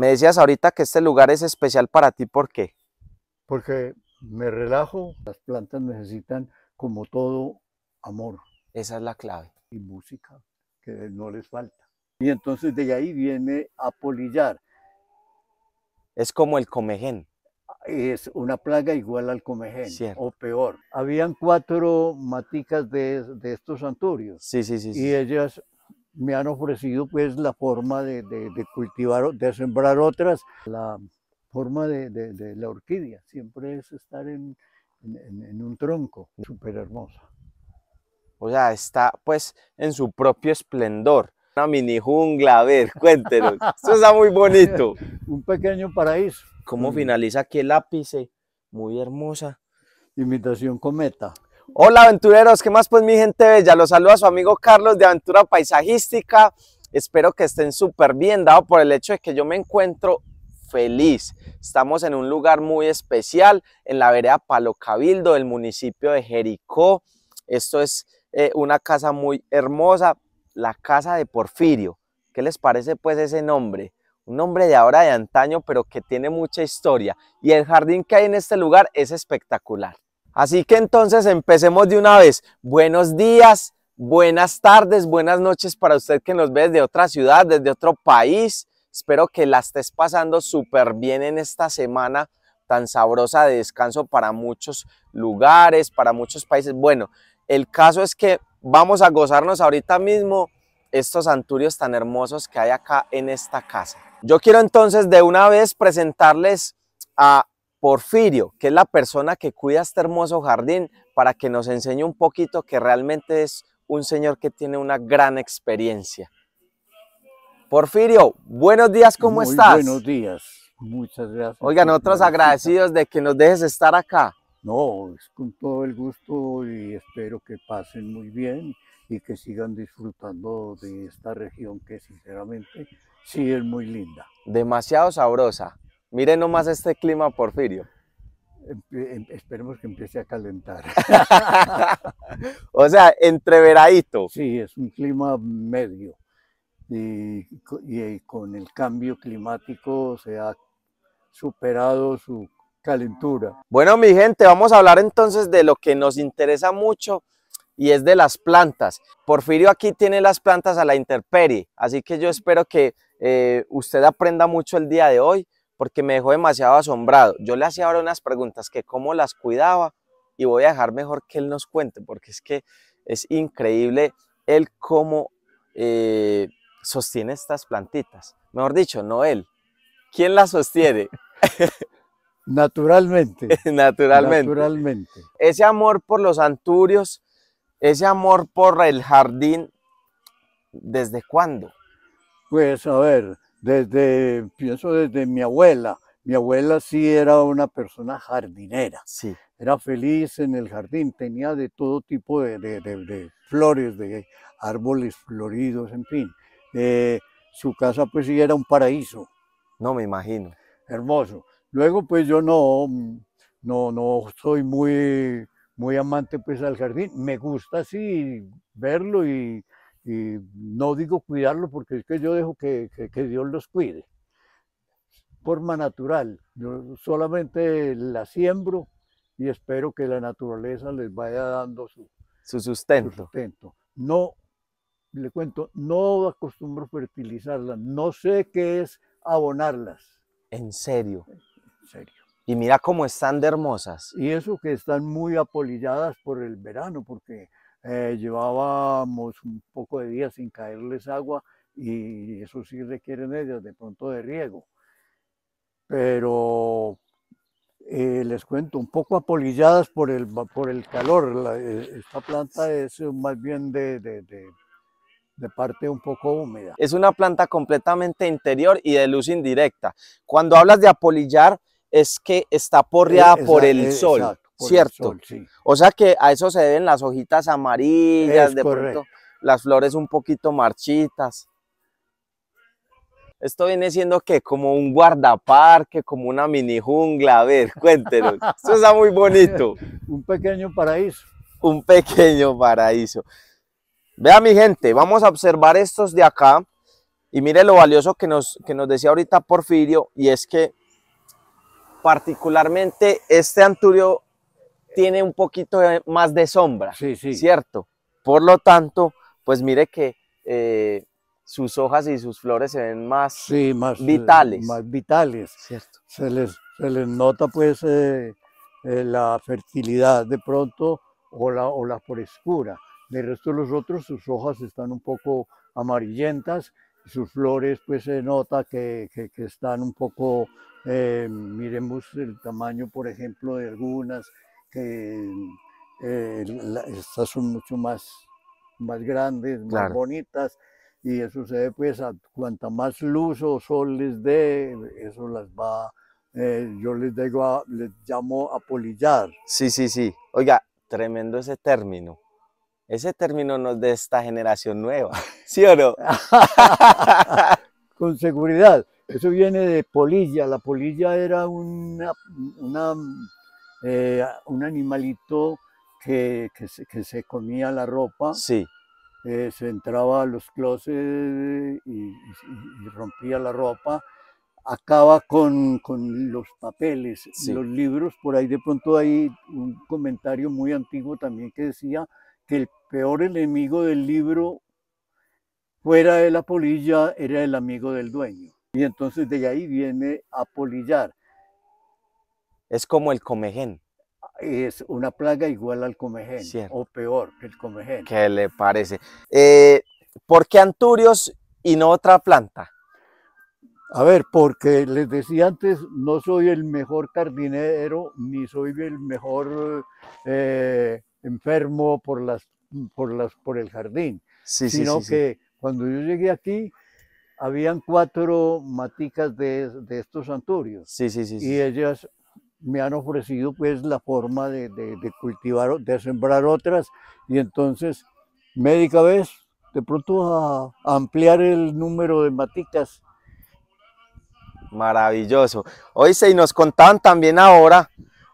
Me decías ahorita que este lugar es especial para ti, ¿por qué? Porque me relajo, las plantas necesitan como todo amor. Esa es la clave. Y música, que no les falta. Y entonces de ahí viene a polillar. Es como el comején. Es una plaga igual al comején, o peor. Habían cuatro maticas de, estos santurios. Sí, sí, sí. Y ellas me han ofrecido pues la forma de, cultivar, de sembrar otras. La forma de, la orquídea siempre es estar en, un tronco, súper hermosa. O sea, está pues en su propio esplendor. Una mini jungla, a ver, cuéntenos. Eso está muy bonito. un pequeño paraíso. ¿Cómo mm. finaliza aquí el ápice? Muy hermosa. Imitación cometa. Hola aventureros, ¿qué más pues mi gente bella? Los a su amigo Carlos de Aventura Paisajística. Espero que estén súper bien, dado por el hecho de que yo me encuentro feliz. Estamos en un lugar muy especial, en la vereda Palo Cabildo del municipio de Jericó. Esto es eh, una casa muy hermosa, la casa de Porfirio. ¿Qué les parece pues ese nombre? un nombre de ahora de antaño, pero que tiene mucha historia. Y el jardín que hay en este lugar es espectacular. Así que entonces empecemos de una vez. Buenos días, buenas tardes, buenas noches para usted que nos ve desde otra ciudad, desde otro país. Espero que la estés pasando súper bien en esta semana tan sabrosa de descanso para muchos lugares, para muchos países. Bueno, el caso es que vamos a gozarnos ahorita mismo estos anturios tan hermosos que hay acá en esta casa. Yo quiero entonces de una vez presentarles a Porfirio, que es la persona que cuida este hermoso jardín, para que nos enseñe un poquito que realmente es un señor que tiene una gran experiencia. Porfirio, buenos días, ¿cómo Muy estás? Buenos días, muchas gracias. Oigan, nosotros agradecidos de que nos dejes estar acá. No, es con todo el gusto y espero que pasen muy bien y que sigan disfrutando de esta región que sinceramente sí es muy linda. Demasiado sabrosa. Mire nomás este clima, Porfirio. Em, esperemos que empiece a calentar. o sea, entreveradito. Sí, es un clima medio. Y, y, eh, con el cambio climático se ha superado su calentura. Bueno, mi gente, vamos a hablar entonces de lo que nos interesa mucho y es de las plantas. Porfirio aquí tiene las plantas a la interperi, así que yo espero que eh, usted aprenda mucho el día de hoy porque me dejó demasiado asombrado. Yo le hacía ahora unas preguntas que cómo las cuidaba y voy a dejar mejor que él nos cuente, porque es que es increíble él cómo eh, sostiene estas plantitas. Mejor dicho, no él. ¿Quién las sostiene? Naturalmente. Naturalmente. Naturalmente. Ese amor por los anturios, ese amor por el jardín, ¿desde cuándo? Pues a ver, desde, pienso desde mi abuela. Mi abuela sí era una persona jardinera. Sí. Era feliz en el jardín, tenía de todo tipo de, flores, de árboles floridos, en fin. Eh, su casa pues sí era un paraíso. No me imagino. Hermoso. Luego pues yo no, no, no soy muy, muy amante pues al jardín. Me gusta sí verlo y y no digo cuidarlo porque es que yo dejo que, Dios los cuide. Forma natural, yo solamente la siembro y espero que la naturaleza les vaya dando su, sustento. No, le cuento, no acostumbro fertilizarlas, no sé qué es abonarlas. ¿En serio? En serio. Y mira cómo están de hermosas. Y eso que están muy apolilladas por el verano, porque eh, llevábamos un poco de días sin caerles agua y eso sí requieren medios de pronto de riego. Pero eh, les cuento, un poco apolilladas por el, por el calor. Eh, esta planta es más bien de, de, de, parte un poco húmeda. Es una planta completamente interior y de luz indirecta. Cuando hablas de apolillar, es que está porreada por el sol. Exacto. ¿Cierto? O sea que a eso se deben las hojitas amarillas, de pronto las flores un poquito marchitas. Esto viene siendo que como un guardaparque, como una mini jungla. A ver, cuéntenos. Esto está muy bonito. un pequeño paraíso. Un pequeño paraíso. Vea mi gente, vamos a observar estos de acá. Y mire lo valioso que nos, que nos decía ahorita Porfirio, y es que particularmente este anturio tiene un poquito más de sombra, ¿cierto? Por lo tanto, pues mire que eh, sus hojas y sus flores se ven más, más eh, vitales. más vitales, Se les, se les nota pues eh, la fertilidad de pronto o la, o la frescura. De resto los otros, sus hojas están un poco amarillentas, sus flores pues se nota que, que, que están un poco, miremos el tamaño por ejemplo de algunas, que eh, estas son mucho más, más grandes, más bonitas, y eso se ve pues a cuanta más luz o sol les dé, eso las va, eh, yo les digo, a, les llamo apolillar. Sí, sí, sí. Oiga, tremendo ese término. Ese término no es de esta generación nueva, ¿sí o no? Con seguridad. Eso viene de polilla. La polilla era una, una eh, un animalito que, se, comía la ropa. Sí. Eh, se entraba a los closets y, rompía la ropa acaba con, los papeles, los libros, por ahí de pronto hay un comentario muy antiguo también que decía que el peor enemigo del libro fuera de la polilla era el amigo del dueño. Y entonces de ahí viene a polillar. Es como el comején. Es una plaga igual al comején, o peor que el comején. ¿Qué le parece? Eh, ¿Por qué anturios y no otra planta? A ver, porque les decía antes, no soy el mejor jardinero, ni soy el mejor eh, enfermo por, las, por, las, por el jardín, sino que cuando yo llegué aquí, habían cuatro maticas de, de estos anturios. Sí, sí, sí. Y ellas me han ofrecido pues la forma de, de, cultivar, de sembrar otras y entonces médica vez de pronto a, ampliar el número de maticas. Maravilloso. oye se nos contaban también ahora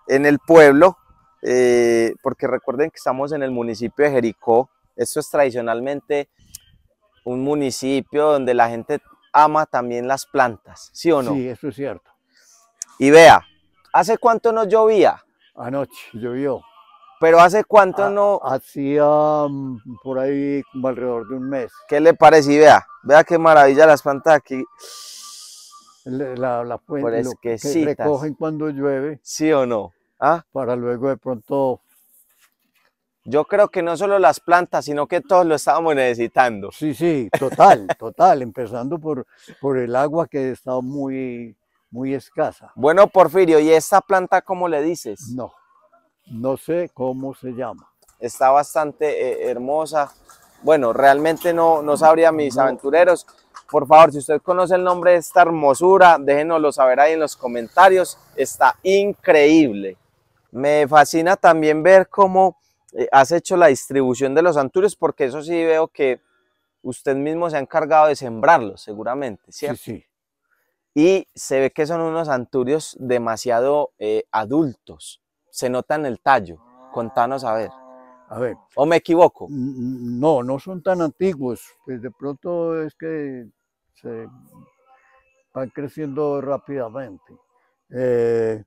en el pueblo, eh, porque recuerden que estamos en el municipio de Jericó, esto es tradicionalmente un municipio donde la gente ama también las plantas, ¿sí o no? Sí, eso es cierto. Y vea, ¿Hace cuánto no llovía? Anoche llovió. ¿Pero hace cuánto no...? Hacía mm, por ahí como alrededor de un mes. ¿Qué le parece? Vea, vea qué maravilla las plantas aquí. La, que recogen cuando llueve. ¿Sí o no? ¿Ah? Para luego de pronto... Yo creo que no solo las plantas, sino que todos lo estábamos necesitando. Sí, sí, total, total. empezando por, por el agua que está muy muy escasa. Bueno, Porfirio, ¿y esta planta cómo le dices? No, no sé cómo se llama. Está bastante eh, hermosa. Bueno, realmente no, no sabría mis aventureros. Por favor, si usted conoce el nombre de esta hermosura, déjenoslo saber ahí en los comentarios. Está increíble. Me fascina también ver cómo eh, has hecho la distribución de los anturios, porque eso sí veo que usted mismo se ha encargado de sembrarlos, seguramente, ¿cierto? Sí, sí y se ve que son unos anturios demasiado eh, adultos. Se nota en el tallo. Contanos a ver. A ver. ¿O me equivoco? No, no son tan antiguos. Pues de pronto es que se van creciendo rápidamente. Eh,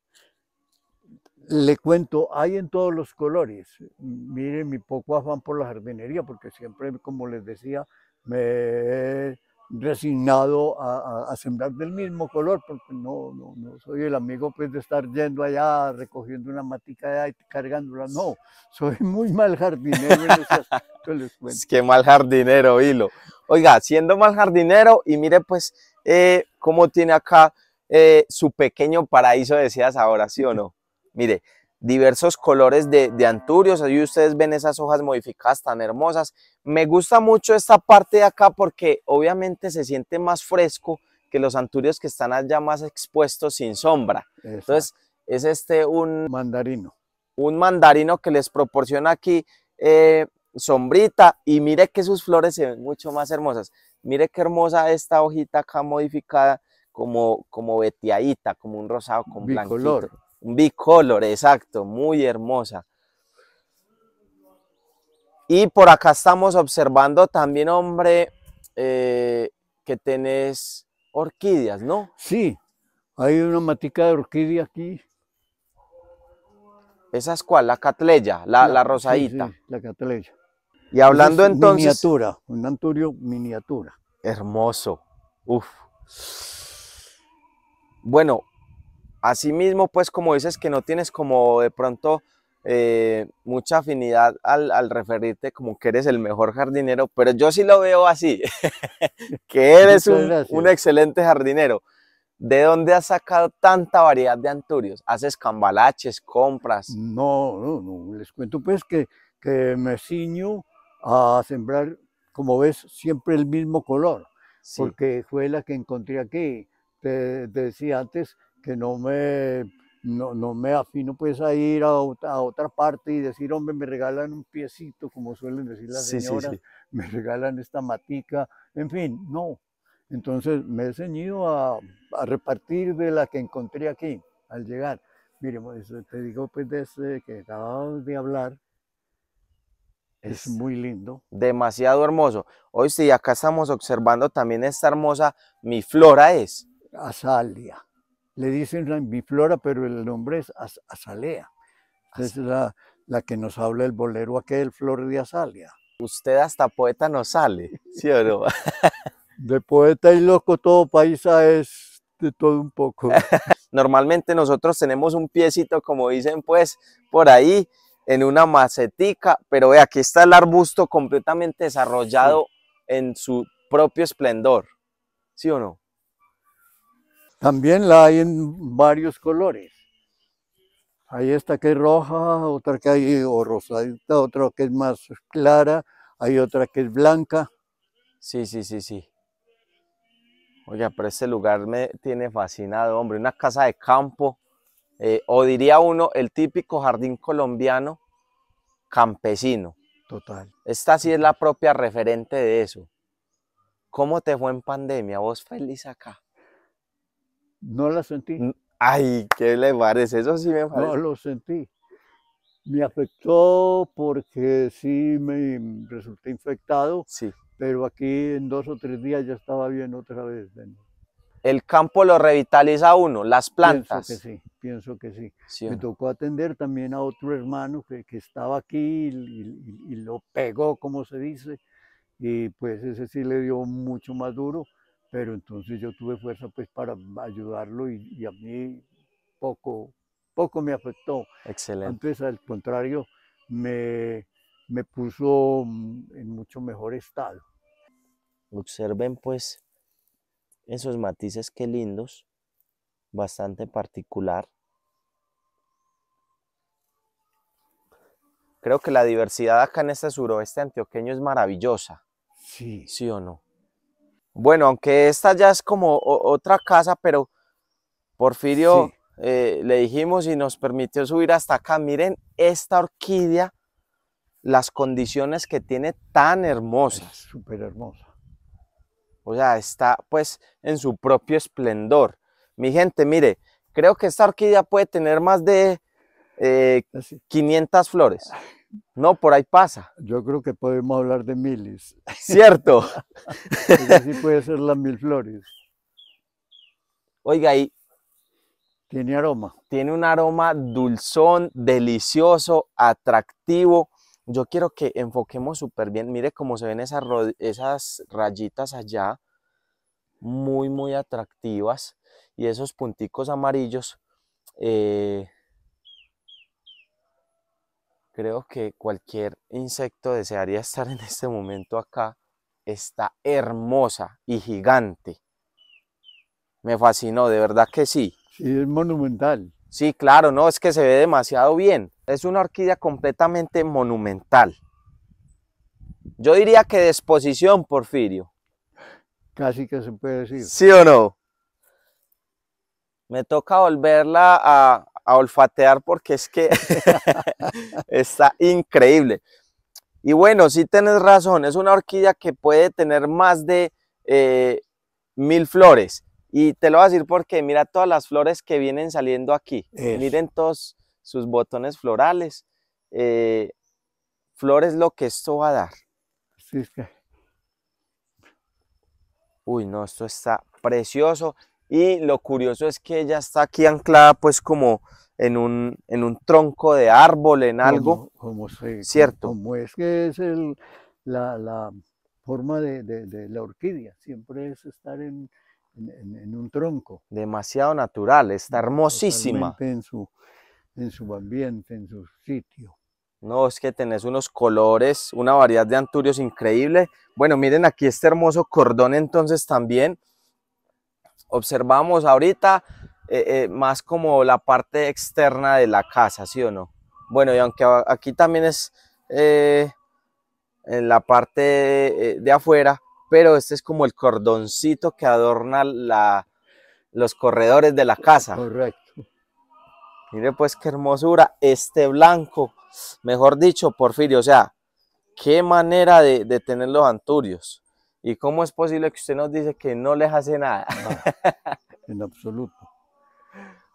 le cuento, hay en todos los colores. Miren mi poco afán por la jardinería, porque siempre, como les decía, me resignado a, sembrar del mismo color, porque no, no, no, soy el amigo pues, de estar yendo allá recogiendo una matica y cargándola, no, soy muy mal jardinero en ese aspecto, les cuento. Es que mal jardinero, hilo. Oiga, siendo mal jardinero, y mire pues eh, cómo tiene acá eh, su pequeño paraíso, decías ahora, ¿sí o no? Mire, diversos colores de, anturios, ahí ustedes ven esas hojas modificadas tan hermosas. Me gusta mucho esta parte de acá porque obviamente se siente más fresco que los anturios que están allá más expuestos sin sombra. Entonces es este un... Mandarino. Un mandarino que les proporciona aquí eh, sombrita y mire que sus flores se ven mucho más hermosas. Mire qué hermosa esta hojita acá modificada como, como veteadita, como un rosado con Bicolor. blanquito. Un bicolor, exacto, muy hermosa. Y por acá estamos observando también, hombre, eh, que tenés orquídeas, ¿no? Sí, hay una matica de orquídea aquí. ¿Esa es cuál? La catleya, la, la, rosadita. la catleya. Y hablando entonces... Miniatura, un anturio miniatura. Hermoso. Uf. Bueno, Asimismo, pues como dices que no tienes como de pronto eh, mucha afinidad al, referirte como que eres el mejor jardinero, pero yo sí lo veo así, que eres un, excelente jardinero. ¿De dónde has sacado tanta variedad de anturios? ¿Haces cambalaches, compras? No, no, no. Les cuento pues que, me ciño a sembrar, como ves, siempre el mismo color, porque fue la que encontré aquí. te decía antes, que no me, no, no me afino pues a ir a otra, parte y decir, hombre, me regalan un piecito, como suelen decir las señoras, me regalan esta matica, en fin, no. Entonces me he ceñido a, a repartir de la que encontré aquí al llegar. Mire, te digo pues desde que acabamos de hablar, es muy lindo. Demasiado hermoso. Hoy sí, acá estamos observando también esta hermosa, mi flora es. Azalia le dicen flora pero el nombre es azalea. azalea. Es la, que nos habla el bolero aquel, Flor de Azalea. Usted hasta poeta no sale, ¿sí o no? de poeta y loco todo paisa es de todo un poco. Normalmente nosotros tenemos un piecito, como dicen pues, por ahí, en una macetica, pero ve, aquí está el arbusto completamente desarrollado en su propio esplendor, ¿sí o no? También la hay en varios colores. Hay esta que es roja, otra que hay o rosadita, otra que es más clara, hay otra que es blanca. Sí, sí, sí, sí. Oye, pero este lugar me tiene fascinado, hombre. Una casa de campo, eh, o diría uno, el típico jardín colombiano campesino. Total. Esta sí es la propia referente de eso. ¿Cómo te fue en pandemia? ¿Vos feliz acá? No la sentí. Ay, ¿qué le parece? Eso sí me parece. No lo sentí. Me afectó porque sí me resulté infectado. Sí. Pero aquí en dos o tres días ya estaba bien otra vez. El campo lo revitaliza uno, las plantas. Pienso que sí, pienso que sí. me tocó atender también a otro hermano que, estaba aquí y lo pegó, como se dice. Y pues ese sí le dio mucho más duro pero entonces yo tuve fuerza pues para ayudarlo y, a mí poco, poco me afectó. Excelente. Antes, al contrario, me, me puso en mucho mejor estado. Observen pues esos matices que lindos, bastante particular. Creo que la diversidad acá en este suroeste antioqueño es maravillosa. Sí. ¿Sí o no? Bueno, aunque esta ya es como otra casa, pero Porfirio eh, le dijimos y nos permitió subir hasta acá. Miren esta orquídea, las condiciones que tiene tan hermosas. Súper hermosa. O sea, está pues en su propio esplendor. Mi gente, mire, creo que esta orquídea puede tener más de 500 eh, flores. No, por ahí pasa. Yo creo que podemos hablar de miles. Cierto. Sí puede ser las mil flores. Oiga, ahí. Tiene aroma. Tiene un aroma dulzón, delicioso, atractivo. Yo quiero que enfoquemos súper bien. Mire cómo se ven esas, esas rayitas allá. Muy, muy atractivas. Y esos punticos amarillos. Eh, creo que cualquier insecto desearía estar en este momento acá. Está hermosa y gigante. Me fascinó, de verdad que sí. Sí, es monumental. Sí, claro, no, es que se ve demasiado bien. Es una orquídea completamente monumental. Yo diría que de exposición, Porfirio. Casi que se puede decir. ¿Sí o no? Me toca volverla a, olfatear porque es que está increíble. Y bueno, si tienes razón, es una orquídea que puede tener más de eh, mil flores. Y te lo voy a decir porque mira todas las flores que vienen saliendo aquí. Miren todos sus botones florales. Eh, flores lo que esto va a dar. Uy, no, esto está precioso y lo curioso es que ella está aquí anclada pues como en un, en un tronco de árbol, en algo. Como, ¿Cierto? Como es que es la, forma de, la orquídea, siempre es estar en, un tronco. Demasiado natural, está mm, hermosísima. En su, en su ambiente, en su sitio. No, es que tenés unos colores, una variedad de anturios increíble. Bueno, miren aquí este hermoso cordón entonces también observamos ahorita eh, eh, más como la parte externa de la casa, ¿sí o no? Bueno, y aunque aquí también es eh, en la parte de, afuera, pero este es como el cordoncito que adorna los corredores de la casa. Correcto. Mire pues qué hermosura, este blanco, mejor dicho, Porfirio, o sea, qué manera de tener los anturios. ¿Y cómo es posible que usted nos dice que no les hace nada? en absoluto.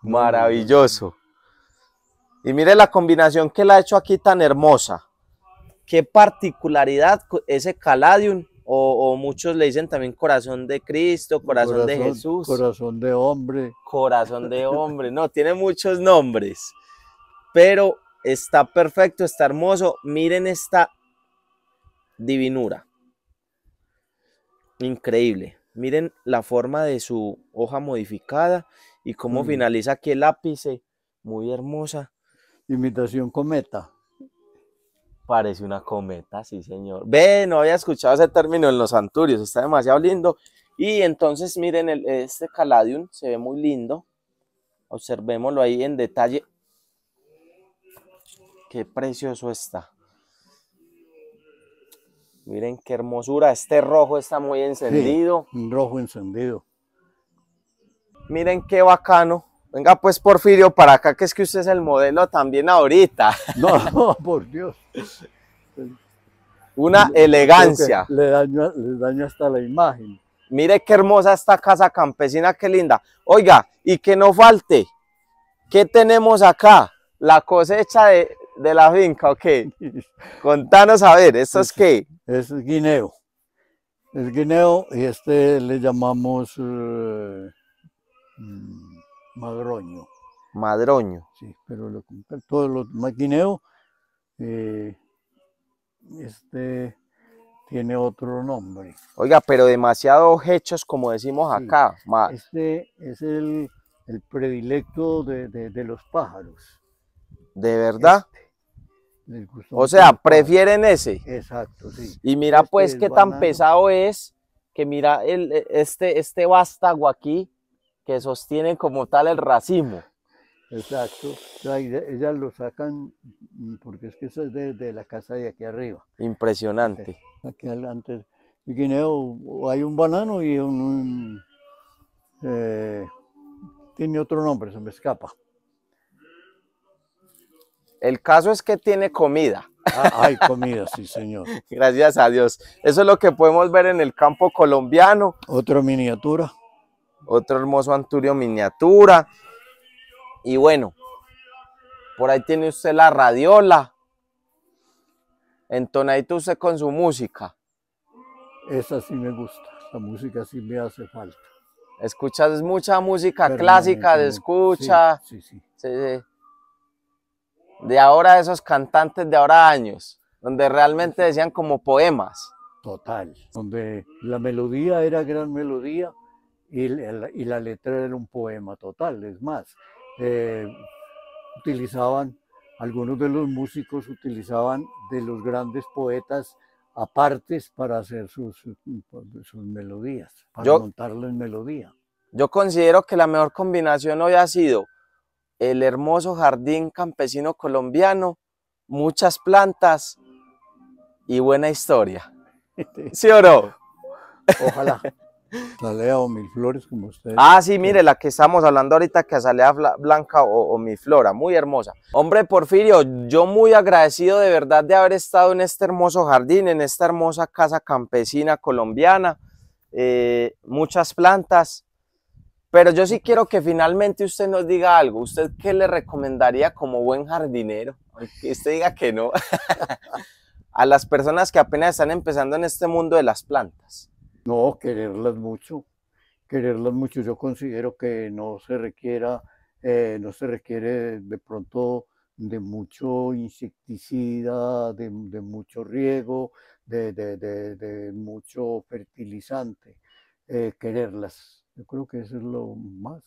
Maravilloso. Y mire la combinación que la ha hecho aquí tan hermosa. Qué particularidad ese caladium, o, muchos le dicen también corazón de Cristo, corazón, corazón, de Jesús. Corazón de hombre. Corazón de hombre, no, tiene muchos nombres. Pero está perfecto, está hermoso. Miren esta divinura increíble. Miren la forma de su hoja modificada y cómo finaliza aquí el ápice, muy hermosa. Imitación cometa. Parece una cometa, sí señor. Ve, no había escuchado ese término en los anturios, está demasiado lindo. Y entonces miren, el, este caladium se ve muy lindo. Observémoslo ahí en detalle. Qué precioso está. Miren qué hermosura, este rojo está muy encendido. un rojo encendido. Miren qué bacano. Venga pues Porfirio para acá, que es que usted es el modelo también ahorita. No, por Dios. Una elegancia. Le le daño hasta la imagen. Mire qué hermosa esta casa campesina, qué linda. Oiga, y que no falte, ¿qué tenemos acá? La cosecha de de la finca, ok. Contanos a ver, ¿esto es, qué? Es guineo. Es guineo y este le llamamos eh, mm, madroño. Madroño. Sí, pero lo, todos los más guineo, eh, este tiene otro nombre. Oiga, pero demasiados hechos como decimos acá. Este es el, predilecto de, los pájaros. ¿De verdad? Este, o sea, prefieren ese. Exacto, sí. Y mira pues qué tan pesado es, que mira el, e, este, este vástago aquí, que sostiene como tal el racimo. Exacto. Ellas lo sacan mm, porque es que eso es desde de la casa de aquí arriba. Impresionante. Aquí adelante. guineo, hay un banano y un... Eh, tiene otro nombre, se me escapa. El caso es que tiene comida. Ah, hay comida, sí, señor. Gracias a Dios. Eso es lo que podemos ver en el campo colombiano. Otra miniatura. Otro hermoso Anturio miniatura. Y bueno, por ahí tiene usted la radiola. Entonadito usted con su música. Esa sí me gusta. La música sí me hace falta. Escuchas mucha música clásica, de escucha. sí. sí. sí, sí de ahora, esos cantantes de ahora años, donde realmente decían como poemas. Total, donde la melodía era gran melodía y, la, letra era un poema total, es más, eh, utilizaban, algunos de los músicos utilizaban de los grandes poetas apartes para hacer sus, sus, melodías, para montarlo en melodía. Yo considero que la mejor combinación hoy ha sido el hermoso jardín campesino colombiano, muchas plantas y buena historia. ¿Sí o no? Ojalá. Azalea o mil flores, como ustedes. Ah, sí, mire, la que estamos hablando ahorita, que azalea blanca o, mi flora, muy hermosa. Hombre, Porfirio, yo muy agradecido de verdad de haber estado en este hermoso jardín, en esta hermosa casa campesina colombiana. Eh, muchas plantas pero yo sí quiero que finalmente usted nos diga algo. ¿Usted qué le recomendaría como buen jardinero? Que usted diga que no. a las personas que apenas están empezando en este mundo de las plantas. No, quererlas mucho. Quererlas mucho. Yo considero que no se requiera, eh, no se requiere de pronto de mucho insecticida, de, mucho riego, de, mucho fertilizante. Eh, quererlas yo creo que eso es lo más,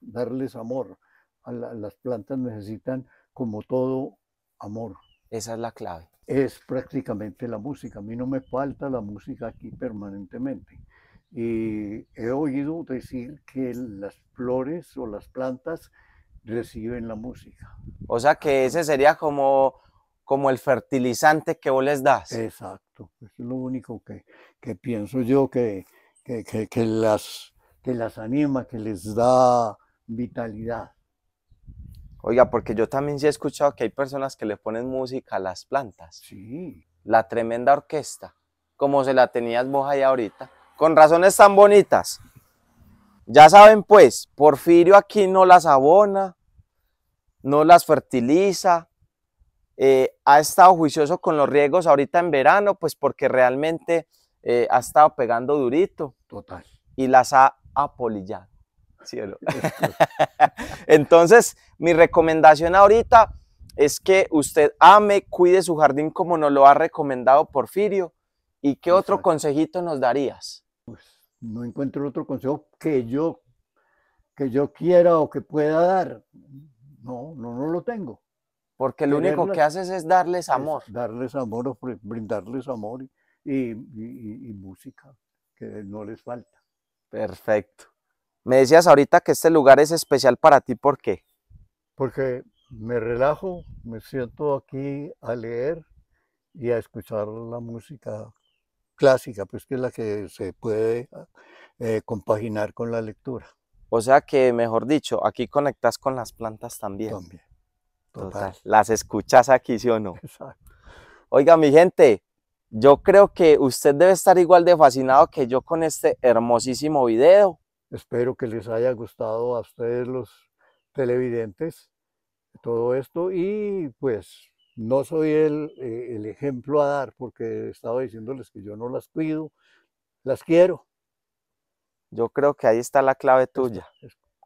darles amor. A las plantas necesitan, como todo, amor. Esa es la clave. Es prácticamente la música. A mí no me falta la música aquí permanentemente. Y he oído decir que las flores o las plantas reciben la música. O sea que ese sería como, como el fertilizante que vos les das. Exacto. es lo único que, que pienso yo, que, que, que las que las anima, que les da vitalidad. Oiga, porque yo también sí he escuchado que hay personas que le ponen música a las plantas. Sí. La tremenda orquesta, como se la tenías vos ahí ahorita, con razones tan bonitas. Ya saben pues, Porfirio aquí no las abona, no las fertiliza, eh, ha estado juicioso con los riegos ahorita en verano, pues porque realmente eh, ha estado pegando durito. Total. Y las ha apolillado. Cielo. Entonces, mi recomendación ahorita es que usted ame, cuide su jardín como nos lo ha recomendado Porfirio. ¿Y qué otro consejito nos darías? Pues no encuentro otro consejo que yo, que yo quiera o que pueda dar. No, no, no lo tengo. Porque lo único que haces es darles amor. darles amor, brindarles amor y música, que no les falta. Perfecto. Me decías ahorita que este lugar es especial para ti, ¿por qué? Porque me relajo, me siento aquí a leer y a escuchar la música clásica, pues que es la que se puede eh, compaginar con la lectura. O sea que, mejor dicho, aquí conectas con las plantas también. También. Total. Las escuchas aquí, ¿sí o no? Exacto. Oiga, mi gente, yo creo que usted debe estar igual de fascinado que yo con este hermosísimo video. Espero que les haya gustado a ustedes los televidentes todo esto y pues no soy el, eh, el ejemplo a dar porque estado diciéndoles que yo no las cuido, las quiero. Yo creo que ahí está la clave este, tuya.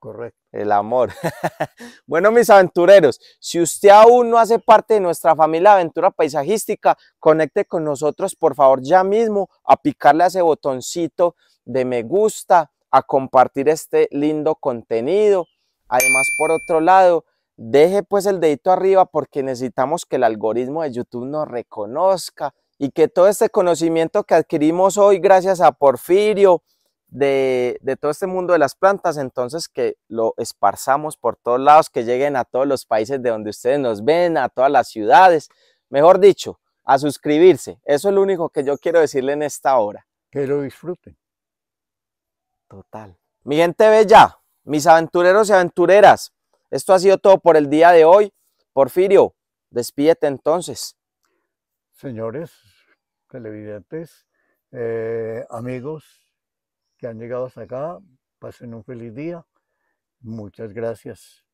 Correcto. El amor. bueno, mis aventureros, si usted aún no hace parte de nuestra familia aventura paisajística, conecte con nosotros, por favor, ya mismo a picarle a ese botoncito de me gusta, a compartir este lindo contenido. Además, por otro lado, deje pues el dedito arriba porque necesitamos que el algoritmo de YouTube nos reconozca y que todo este conocimiento que adquirimos hoy gracias a Porfirio, de, todo este mundo de las plantas, entonces que lo esparzamos por todos lados, que lleguen a todos los países de donde ustedes nos ven, a todas las ciudades, mejor dicho, a suscribirse. Eso es lo único que yo quiero decirle en esta hora. Que lo disfruten. Total. Mi gente bella, mis aventureros y aventureras, esto ha sido todo por el día de hoy. Porfirio, despídete entonces. Señores, televidentes, eh, amigos, que han llegado hasta acá. Pasen un feliz día. Muchas gracias.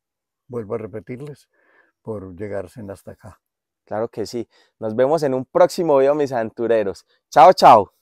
Vuelvo a repetirles por llegarse hasta acá. Claro que sí. Nos vemos en un próximo video, mis aventureros. Chao, chao.